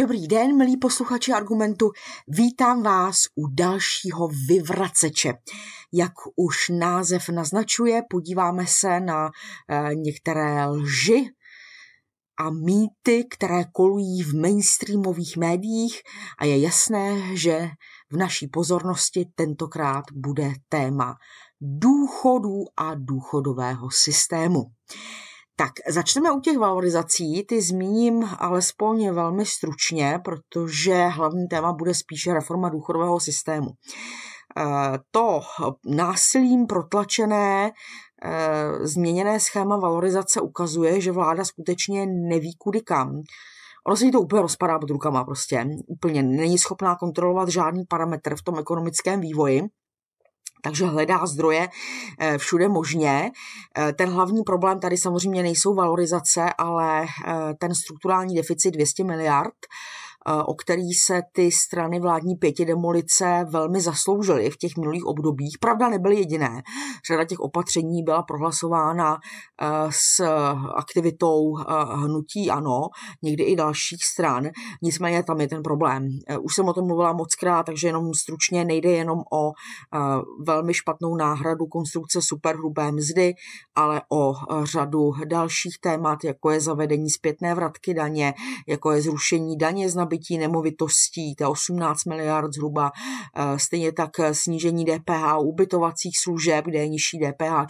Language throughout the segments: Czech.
Dobrý den, milí posluchači Argumentu. Vítám vás u dalšího vyvraceče. Jak už název naznačuje, podíváme se na eh, některé lži a mýty, které kolují v mainstreamových médiích a je jasné, že v naší pozornosti tentokrát bude téma důchodů a důchodového systému. Tak začneme u těch valorizací, ty zmíním alespoň velmi stručně, protože hlavní téma bude spíše reforma důchodového systému. Eh, to násilím protlačené eh, změněné schéma valorizace ukazuje, že vláda skutečně neví kudy kam. Ono se jí to úplně rozpadá pod rukama prostě. Úplně není schopná kontrolovat žádný parametr v tom ekonomickém vývoji takže hledá zdroje eh, všude možně. Eh, ten hlavní problém tady samozřejmě nejsou valorizace, ale eh, ten strukturální deficit 200 miliard, o který se ty strany vládní pěti demolice velmi zasloužily v těch minulých obdobích. Pravda nebyly jediné. Řada těch opatření byla prohlasována s aktivitou hnutí ANO, někdy i dalších stran. Nicméně tam je ten problém. Už jsem o tom mluvila moc krát, takže jenom stručně nejde jenom o velmi špatnou náhradu konstrukce superhrubé mzdy, ale o řadu dalších témat, jako je zavedení zpětné vratky daně, jako je zrušení daně z nabití nemovitostí, to je 18 miliard zhruba, eh, stejně tak eh, snížení DPH ubytovacích služeb, kde je nižší DPH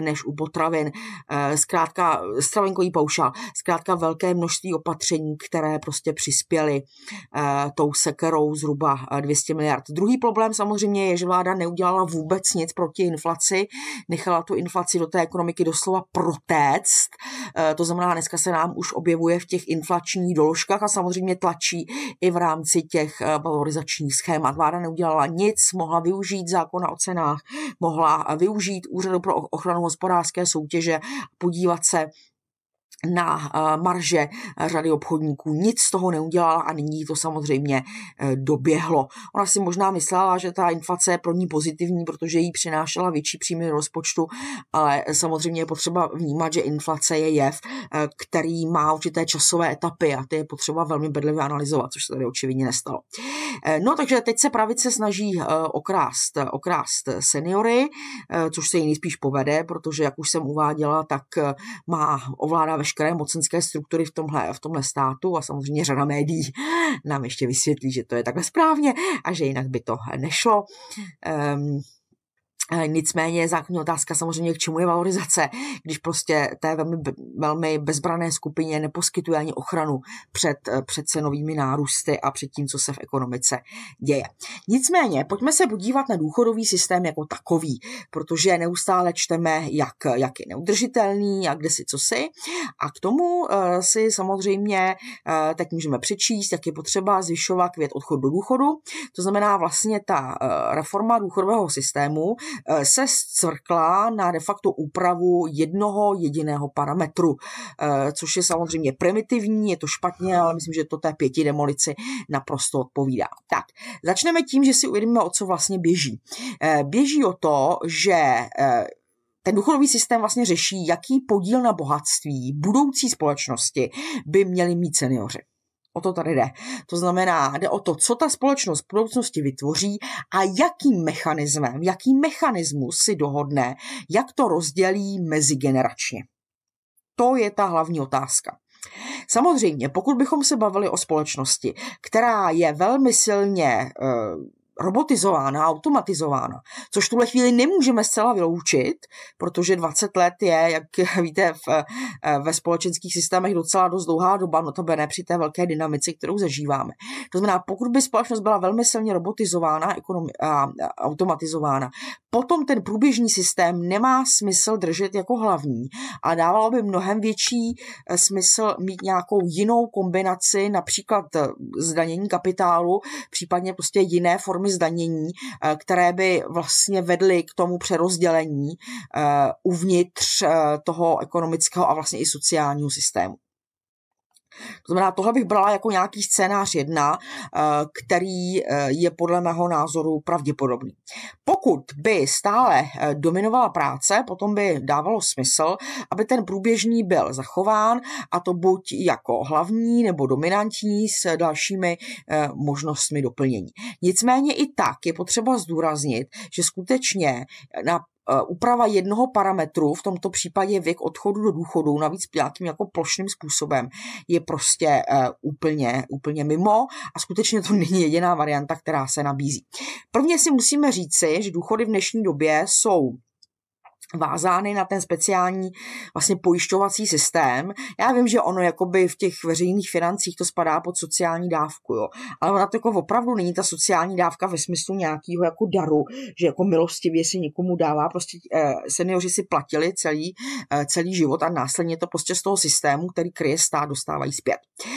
než u potravin, eh, zkrátka stravenkový paušál, zkrátka velké množství opatření, které prostě přispěly tou sekerou zhruba 200 miliard. Druhý problém samozřejmě je, že vláda neudělala vůbec nic proti inflaci, nechala tu inflaci do té ekonomiky doslova protéct, to znamená, dneska se nám už objevuje v těch inflačních doložkách a samozřejmě tlačí stačí i v rámci těch eh, valorizačních schémat. Vláda neudělala nic, mohla využít zákona o cenách, mohla eh, využít Úřadu pro ochranu hospodářské soutěže, podívat se na marže řady obchodníků. Nic z toho neudělala a nyní to samozřejmě e, doběhlo. Ona si možná myslela, že ta inflace je pro ní pozitivní, protože jí přinášela větší příjmy do rozpočtu, ale samozřejmě je potřeba vnímat, že inflace je jev, e, který má určité časové etapy a ty je potřeba velmi bedlivě analyzovat, což se tady očividně nestalo. E, no takže teď se pravice snaží okrást, okrást seniory, což se jí nejspíš povede, protože jak už jsem uváděla, tak má ovládá veškeré veškeré mocenské struktury v tomhle, v tomhle státu a samozřejmě řada médií nám ještě vysvětlí, že to je takhle správně a že jinak by to nešlo. Um, Eh, nicméně je základní otázka samozřejmě, k čemu je valorizace, když prostě té velmi, velmi bezbrané skupině neposkytuje ani ochranu před, eh, před cenovými nárůsty a před tím, co se v ekonomice děje. Nicméně, pojďme se podívat na důchodový systém jako takový, protože neustále čteme, jak, jak je neudržitelný a kde si co si. A k tomu eh, si samozřejmě tak můžeme přečíst, jak je potřeba zvyšovat věd odchod do důchodu. To znamená vlastně ta reforma důchodového systému, Eh, se zcvrkla na de facto úpravu jednoho jediného parametru, eh, což je samozřejmě primitivní, je to špatně, ale myslím, že to té pěti demolici naprosto odpovídá. Tak, začneme tím, že si uvědomíme, o co vlastně běží. Eh, běží o to, že ten důchodový systém vlastně řeší, jaký podíl na bohatství budoucí společnosti by měli mít seniori. O to tady jde. To znamená, jde o to, co ta společnost v budoucnosti vytvoří a jakým mechanismem, jaký mechanismus si dohodne, jak to rozdělí mezigeneračně. To je ta hlavní otázka. Samozřejmě, pokud bychom se bavili o společnosti, která je velmi silně eh, robotizována, automatizována, což v tuhle chvíli nemůžeme zcela vyloučit, protože 20 let je, jak víte, v, eh, ve společenských systémech docela dost dlouhá doba, no to ne při té velké dynamici, kterou zažíváme. To znamená, pokud by společnost byla velmi silně robotizována ekonomi- a automatizována, potom ten průběžný systém nemá smysl držet jako hlavní a dávalo by mnohem větší eh, smysl mít nějakou jinou kombinaci, například eh, zdanění kapitálu, případně prostě jiné formy formy zdanění, eh, které by vlastně vedly k tomu přerozdělení eh, uvnitř eh, toho ekonomického a vlastně i sociálního systému. To znamená, tohle bych brala jako nějaký scénář jedna, eh, který eh, je podle mého názoru pravděpodobný. Pokud by stále eh, dominovala práce, potom by dávalo smysl, aby ten průběžný byl zachován a to buď jako hlavní nebo dominantní s dalšími možnostmi doplnění. Nicméně i tak je potřeba zdůraznit, že skutečně na Eh, úprava jednoho parametru, v tomto případě věk odchodu do důchodu, navíc nějakým jako plošným způsobem, je prostě eh, úplně, úplně mimo a skutečně to není jediná varianta, která se nabízí. Prvně si musíme říci, že důchody v dnešní době jsou vázány na ten speciální vlastně pojišťovací systém. Já vím, že ono jakoby v těch veřejných financích to spadá pod sociální dávku, jo. Ale ona to jako opravdu není ta sociální dávka ve smyslu nějakého jako daru, že jako milostivě si někomu dává. Prostě eh, seniori si platili celý, eh, celý život a následně to prostě z toho systému, který kryje stát, dostávají zpět. Eh,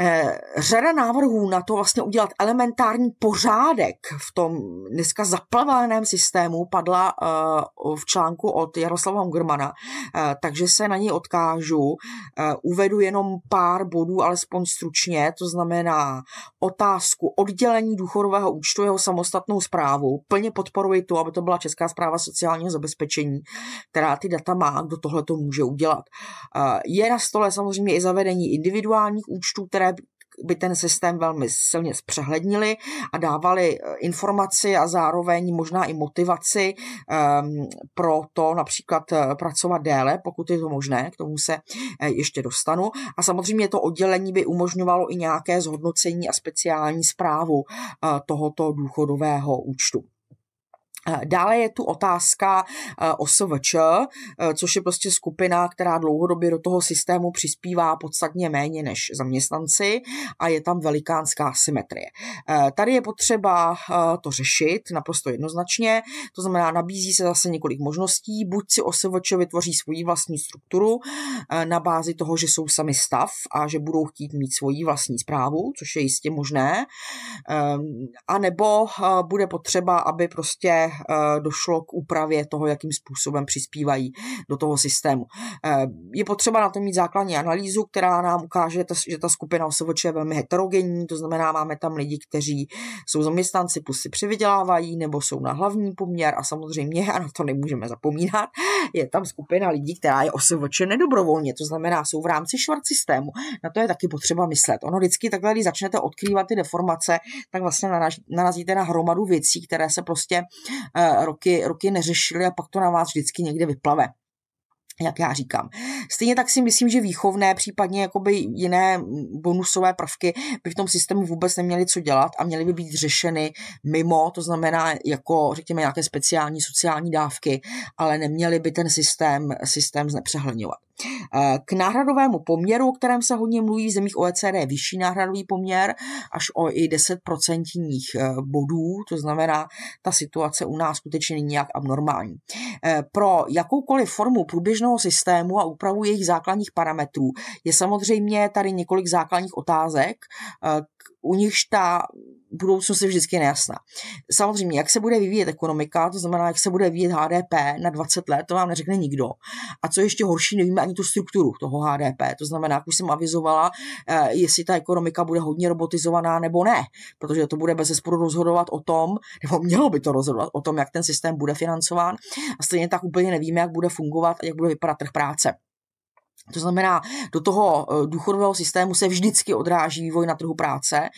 Eh, řada návrhů na to vlastně udělat elementární pořádek v tom dneska zaplaveném systému padla eh, v článku od Jaroslava Ungermana, eh, takže se na ní odkážu. Uvedu jenom pár bodů, alespoň stručně, to znamená otázku oddělení důchodového účtu jeho samostatnou zprávu. Plně podporuji to, aby to byla Česká zpráva sociálního zabezpečení, která ty data má, kdo tohle to může udělat. Je na stole samozřejmě i zavedení individuálních účtů, které které by ten systém velmi silně zpřehlednili a dávali eh, informaci a zároveň možná i motivaci um, pro to například eh, pracovat déle, pokud je to možné, k tomu se eh, ještě dostanu. A samozřejmě to oddělení by umožňovalo i nějaké zhodnocení a speciální zprávu uh, tohoto důchodového účtu. Eh, dále je tu otázka eh, OSVČ, eh, což je prostě skupina, která dlouhodobě do toho systému přispívá podstatně méně než zaměstnanci a je tam velikánská symetrie. Tady je potřeba to řešit naprosto jednoznačně, to znamená nabízí se zase několik možností, buď si OSVČ vytvoří svoji vlastní strukturu na bázi toho, že jsou sami stav a že budou chtít mít svoji vlastní zprávu, což je jistě možné, a nebo bude potřeba, aby prostě Eh, došlo k úpravě toho, jakým způsobem přispívají do toho systému. Eh, je potřeba na to mít základní analýzu, která nám ukáže, že ta skupina OSVČ je velmi heterogenní, to znamená, máme tam lidi, kteří jsou zaměstnanci plus si přivydělávají nebo jsou na hlavní poměr a samozřejmě, a na to nemůžeme zapomínat, je tam skupina lidí, která je OSVČ nedobrovolně, to znamená, jsou v rámci švart systému. Na to je taky potřeba myslet. Ono vždycky takhle, když začnete odkrývat ty deformace, tak vlastně narazíte na hromadu věcí, které se prostě Eh, roky, roky neřešili a pak to na vás vždycky někde vyplave jak já říkám. Stejně tak si myslím, že výchovné, případně jakoby jiné bonusové prvky by v tom systému vůbec neměly co dělat a měly by být řešeny mimo, to znamená jako řekněme nějaké speciální sociální dávky, ale neměly by ten systém, systém znepřehlňovat. Eh, k náhradovému poměru, o kterém se hodně mluví v zemích OECD, je vyšší náhradový poměr až o i 10% eh, bodů, to znamená, ta situace u nás skutečně není nějak abnormální. Eh, pro jakoukoliv formu průběžného systému a úpravu jejich základních parametrů je samozřejmě tady několik základních otázek. Eh, u nichž ta budoucnost je vždycky nejasná. Samozřejmě, jak se bude vyvíjet ekonomika, to znamená, jak se bude vyvíjet HDP na 20 let, to vám neřekne nikdo. A co ještě horší, nevíme ani tu strukturu toho HDP. To znamená, jak už jsem avizovala, eh, jestli ta ekonomika bude hodně robotizovaná nebo ne, protože to bude bez zesporu rozhodovat o tom, nebo mělo by to rozhodovat o tom, jak ten systém bude financován. A stejně tak úplně nevíme, jak bude fungovat a jak bude vypadat trh práce. To znamená, do toho eh, důchodového systému se vždycky odráží vývoj na trhu práce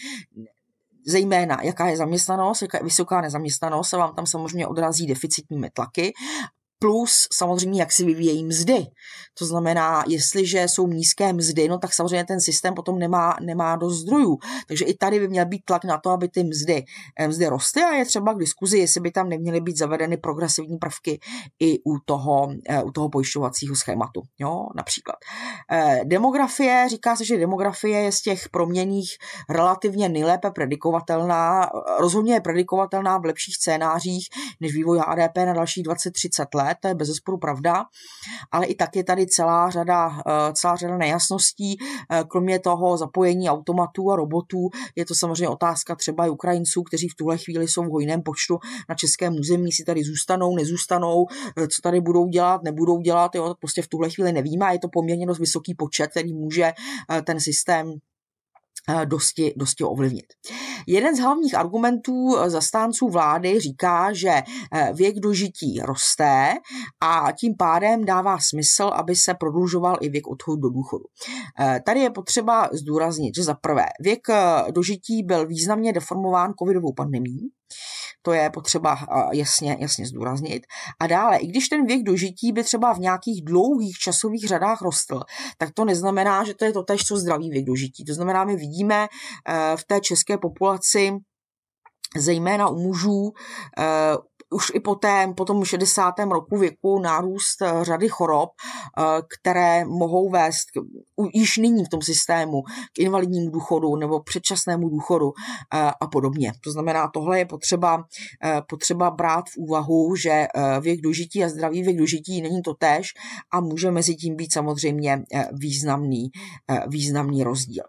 zejména jaká je zaměstnanost, jaká je vysoká nezaměstnanost, se vám tam samozřejmě odrazí deficitními tlaky Plus samozřejmě, jak si vyvíjejí mzdy. To znamená, jestliže jsou nízké mzdy, no tak samozřejmě ten systém potom nemá, nemá dost zdrojů. Takže i tady by měl být tlak na to, aby ty mzdy, eh, mzdy rostly a je třeba k diskuzi, jestli by tam neměly být zavedeny progresivní prvky i u toho, eh, u toho pojišťovacího schématu. Jo, například. Eh, demografie, říká se, že demografie je z těch proměných relativně nejlépe predikovatelná, rozhodně je predikovatelná v lepších scénářích než vývoj HDP na dalších 20-30 let let, to je bez zesporu pravda, ale i tak je tady celá řada, eh, celá řada nejasností. Eh, kromě toho zapojení automatů a robotů je to samozřejmě otázka třeba i Ukrajinců, kteří v tuhle chvíli jsou v hojném počtu na českém území, si tady zůstanou, nezůstanou, eh, co tady budou dělat, nebudou dělat, jo, prostě v tuhle chvíli nevíme je to poměrně dost vysoký počet, který může ten systém Eh, dosti, dosti ovlivnit. Jeden z hlavních argumentů eh, zastánců vlády říká, že eh, věk dožití roste a tím pádem dává smysl, aby se prodlužoval i věk odchodu do důchodu. Tady je potřeba zdůraznit, že za prvé, věk dožití byl významně deformován covidovou pandemí, to je potřeba eh, jasně, jasně zdůraznit. A dále, i když ten věk dožití by třeba v nějakých dlouhých časových řadách rostl, tak to neznamená, že to je to tež, co zdravý věk dožití. To znamená, my vidíme eh, v té české populaci zejména u mužů eh, už i po po tom 60. roku věku nárůst eh, řady chorob, eh, které mohou vést již nyní v tom systému k invalidnímu důchodu nebo předčasnému důchodu eh, a podobně. To znamená, tohle je potřeba, potřeba brát v úvahu, že věk dožití a zdravý věk dožití není to tež a může mezi tím být samozřejmě významný, významný rozdíl.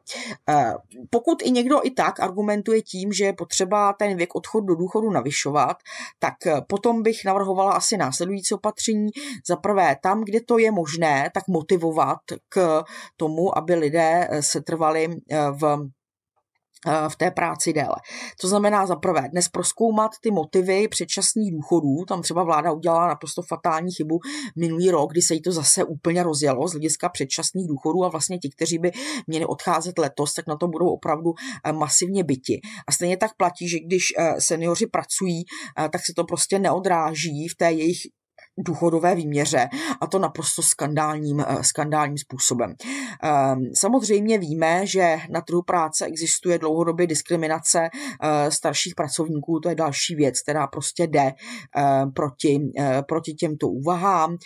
Pokud i někdo i tak argumentuje tím, že je potřeba ten věk odchodu do důchodu navyšovat, tak Eh, potom bych navrhovala asi následující opatření. Za prvé, tam, kde to je možné, tak motivovat k tomu, aby lidé eh, trvali eh, v v té práci déle. To znamená za prvé dnes proskoumat ty motivy předčasných důchodů, tam třeba vláda udělala naprosto fatální chybu minulý rok, kdy se jí to zase úplně rozjelo z hlediska předčasných důchodů a vlastně ti, kteří by měli odcházet letos, tak na to budou opravdu eh, masivně byti. A stejně tak platí, že když eh, seniori pracují, eh, tak se to prostě neodráží v té jejich důchodové výměře a to naprosto skandálním, eh, skandálním způsobem. Ehm, samozřejmě víme, že na trhu práce existuje dlouhodobě diskriminace eh, starších pracovníků, to je další věc, která prostě jde ehm, proti, eh, proti těmto úvahám,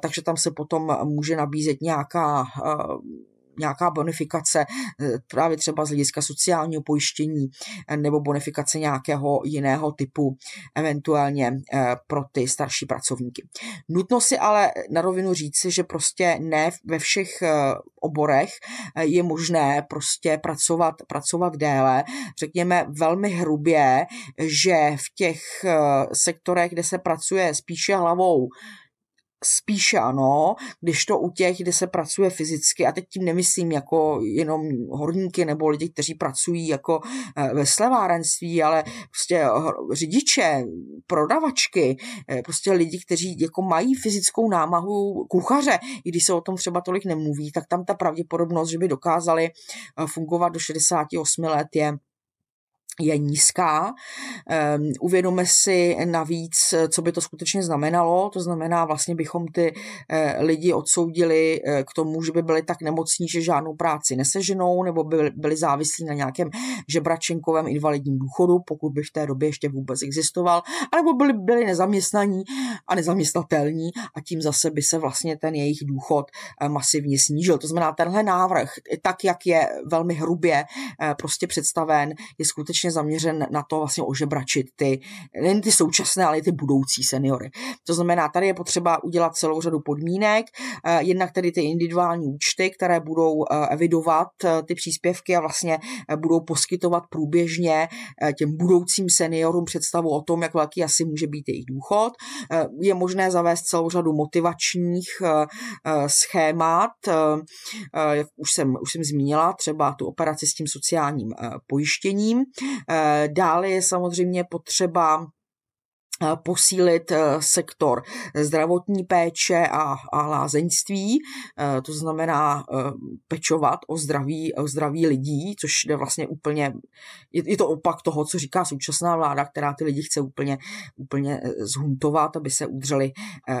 takže tam se potom může nabízet nějaká nějaká bonifikace e, právě třeba z hlediska sociálního pojištění e, nebo bonifikace nějakého jiného typu eventuálně e, pro ty starší pracovníky. Nutno si ale na rovinu říci, že prostě ne ve všech oborech je možné prostě pracovat, pracovat déle. Řekněme velmi hrubě, že v těch sektorech, kde se pracuje spíše hlavou, Spíše ano, když to u těch, kde se pracuje fyzicky, a teď tím nemyslím jako jenom horníky nebo lidi, kteří pracují jako eh, ve slevárenství, ale prostě řidiče, prodavačky, eh, prostě lidi, kteří jako mají fyzickou námahu kuchaře, i když se o tom třeba tolik nemluví, tak tam ta pravděpodobnost, že by dokázali eh, fungovat do 68 let je je nízká. Ehm, uvědomme si navíc, co by to skutečně znamenalo. To znamená, vlastně bychom ty eh, lidi odsoudili eh, k tomu, že by byli tak nemocní, že žádnou práci neseženou, nebo by byli závislí na nějakém žebračenkovém invalidním důchodu, pokud by v té době ještě vůbec existoval, anebo byli, byli nezaměstnaní a nezaměstnatelní a tím zase by se vlastně ten jejich důchod eh, masivně snížil. To znamená, tenhle návrh, tak jak je velmi hrubě prostě představen, je skutečně jednoznačně zaměřen na to vlastně ožebračit ty, nejen ty současné, ale i ty budoucí seniory. To znamená, tady je potřeba udělat celou řadu podmínek, eh, jednak tedy ty individuální účty, které budou eh, evidovat eh, ty příspěvky a vlastně budou poskytovat průběžně těm budoucím seniorům představu o tom, jak velký asi může být jejich důchod. Je možné zavést celou řadu motivačních schémat, jak už jsem, už jsem zmínila, třeba tu operaci s tím sociálním pojištěním. Eh, dále je samozřejmě potřeba posílit e, sektor zdravotní péče a, a lázeňství, e, to znamená e, pečovat o zdraví, o zdraví lidí, což je vlastně úplně, je to opak toho, co říká současná vláda, která ty lidi chce úplně, úplně zhuntovat, aby se udřeli,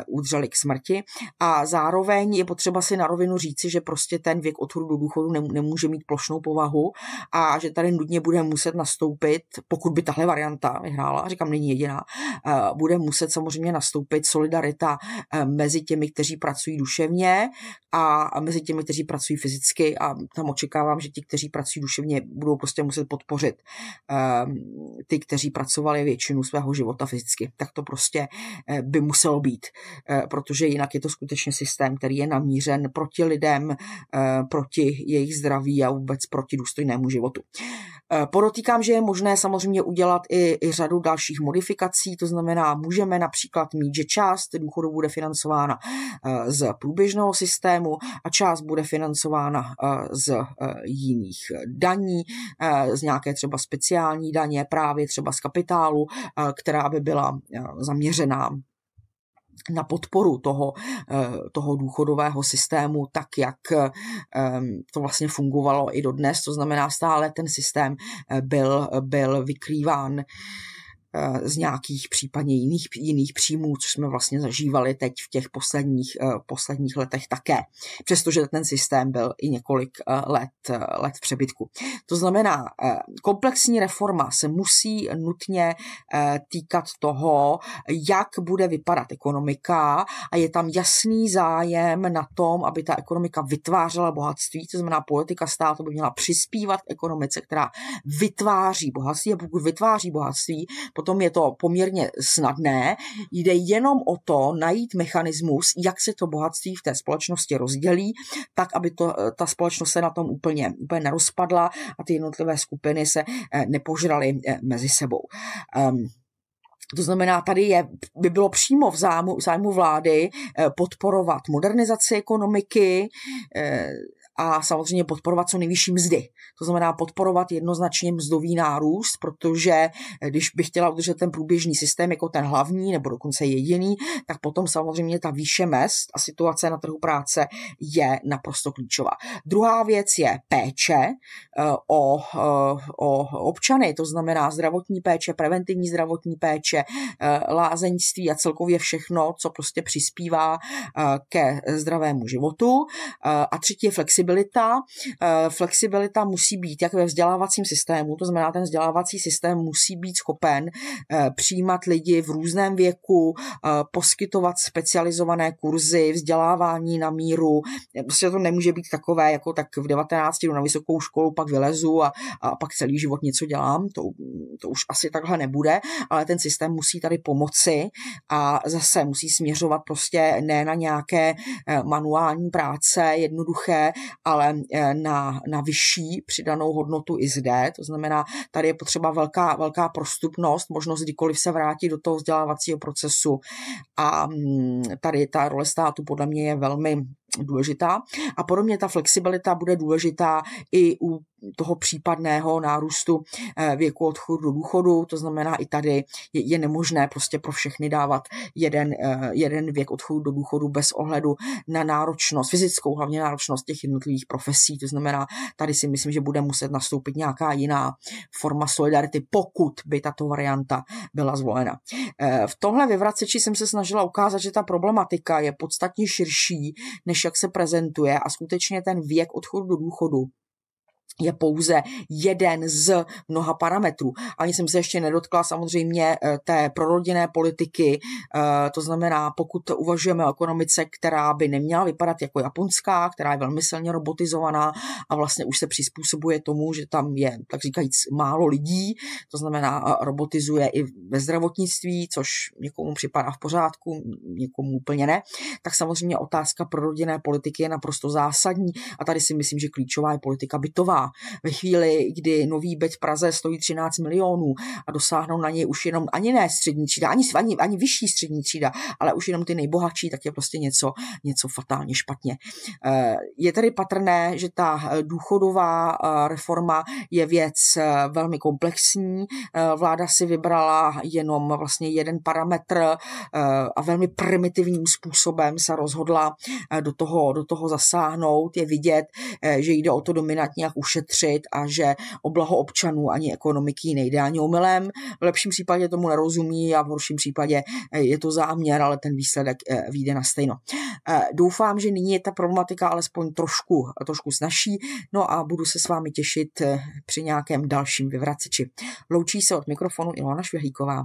udřeli k smrti. A zároveň je potřeba si na rovinu říci, že prostě ten věk odchodu do důchodu nemůže mít plošnou povahu a že tady nudně bude muset nastoupit, pokud by tahle varianta vyhrála, říkám, není jediná, bude muset samozřejmě nastoupit solidarita eh, mezi těmi, kteří pracují duševně a mezi těmi, kteří pracují fyzicky a tam očekávám, že ti, kteří pracují duševně, budou prostě muset podpořit ehm, ty, kteří pracovali většinu svého života fyzicky. Tak to prostě eh, by muselo být, eh, protože jinak je to skutečně systém, který je namířen proti lidem, proti jejich zdraví a vůbec proti důstojnému životu. Podotýkám, že je možné samozřejmě udělat i, i řadu dalších modifikací, to znamená, znamená, můžeme například mít, že část důchodu bude financována eh, z průběžného systému a část bude financována eh, z eh, jiných daní, z nějaké třeba speciální daně, právě třeba z kapitálu, která by byla zaměřená na podporu toho, toho důchodového systému, tak jak ehm, to vlastně fungovalo i dodnes. To znamená, stále ten systém byl, byl vykrýván Eh, z nějakých případně jiných, jiných příjmů, což jsme vlastně zažívali teď v těch posledních, eh, posledních letech také, přestože ten systém byl i několik eh, let, let v přebytku. To znamená, komplexní reforma se musí nutně týkat toho, jak bude vypadat ekonomika a je tam jasný zájem na tom, aby ta ekonomika vytvářela bohatství, to znamená politika státu by měla přispívat k ekonomice, která vytváří bohatství a pokud vytváří bohatství, potom je to poměrně snadné. Jde jenom o to najít mechanismus, jak se to bohatství v té společnosti rozdělí, tak, aby to, eh, ta společnost se na tom úplně, úplně nerozpadla a ty jednotlivé skupiny se eh, nepožraly eh, mezi sebou. Um, to znamená, tady je, by bylo přímo v zájmu, v zájmu vlády podporovat modernizaci ekonomiky, a samozřejmě podporovat co nejvyšší mzdy. To znamená podporovat jednoznačně mzdový nárůst, protože eh, když bych chtěla udržet ten průběžný systém jako ten hlavní nebo dokonce jediný, tak potom samozřejmě ta výše mest a situace na trhu práce je naprosto klíčová. Druhá věc je péče eh, o, eh, o občany, to znamená zdravotní péče, preventivní zdravotní péče, lázeňství a celkově všechno, co prostě přispívá ke zdravému životu. A třetí je flexibilita flexibilita. Eh, flexibilita musí být jak ve vzdělávacím systému, to znamená, ten vzdělávací systém musí být schopen eh, přijímat lidi v různém věku, eh, poskytovat specializované kurzy, vzdělávání na míru. Prostě to nemůže být takové, jako tak v 19 jdu na vysokou školu, pak vylezu a, a pak celý život něco dělám. To, to už asi takhle nebude, ale ten systém musí tady pomoci a zase musí směřovat prostě ne na nějaké manuální práce, jednoduché, ale eh, na, na vyšší přidanou hodnotu i zde. To znamená, tady je potřeba velká, velká prostupnost, možnost kdykoliv se vrátit do toho vzdělávacího procesu a mm, tady ta role státu podle mě je velmi důležitá. A podobně ta flexibilita bude důležitá i u toho případného nárůstu eh, věku odchodu do důchodu, to znamená i tady je, nemožné prostě pro všechny dávat jeden, eh, jeden věk odchodu do důchodu bez ohledu na náročnost, fyzickou hlavně náročnost těch jednotlivých profesí, to znamená tady si myslím, že bude muset nastoupit nějaká jiná forma solidarity, pokud by tato varianta byla zvolena. Eh, v tomhle vyvraceči jsem se snažila ukázat, že ta problematika je podstatně širší, než jak se prezentuje a skutečně ten věk odchodu do důchodu je pouze jeden z mnoha parametrů. Ani jsem se ještě nedotkla samozřejmě eh, té prorodinné politiky, eh, to znamená, pokud uvažujeme o ekonomice, která by neměla vypadat jako japonská, která je velmi silně robotizovaná a vlastně už se přizpůsobuje tomu, že tam je, tak říkajíc, málo lidí, to znamená, robotizuje i ve zdravotnictví, což někomu připadá v pořádku, někomu úplně ne, tak samozřejmě otázka prorodinné politiky je naprosto zásadní a tady si myslím, že klíčová je politika bytová nová. Ve chvíli, kdy nový byt v Praze stojí 13 milionů a dosáhnou na něj už jenom ani ne střední třída, ani, ani, ani vyšší střední třída, ale už jenom ty nejbohatší, tak je prostě něco, něco fatálně špatně. Eh, je tedy patrné, že ta eh, důchodová eh, reforma je věc velmi komplexní. Vláda si vybrala jenom vlastně jeden parametr a velmi primitivním způsobem se rozhodla do toho, do toho zasáhnout. Je vidět, že jde o to dominantně, jak ušetřit a že o blaho občanů ani ekonomiky nejde ani omylem. V lepším případě tomu nerozumí a v horším případě eh, je to záměr, ale ten výsledek eh, vyjde na stejno. Eh, doufám, že nyní je ta problematika alespoň trošku, trošku snažší, no a budu se s vámi těšit při nějakém dalším vyvraceči. Loučí se od mikrofonu Ilona Švihlíková.